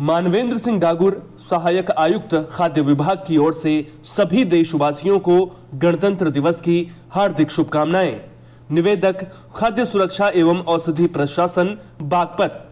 मानवेंद्र सिंह डागुर सहायक आयुक्त खाद्य विभाग की ओर से सभी देशवासियों को गणतंत्र दिवस की हार्दिक शुभकामनाएं निवेदक खाद्य सुरक्षा एवं औषधि प्रशासन बागपत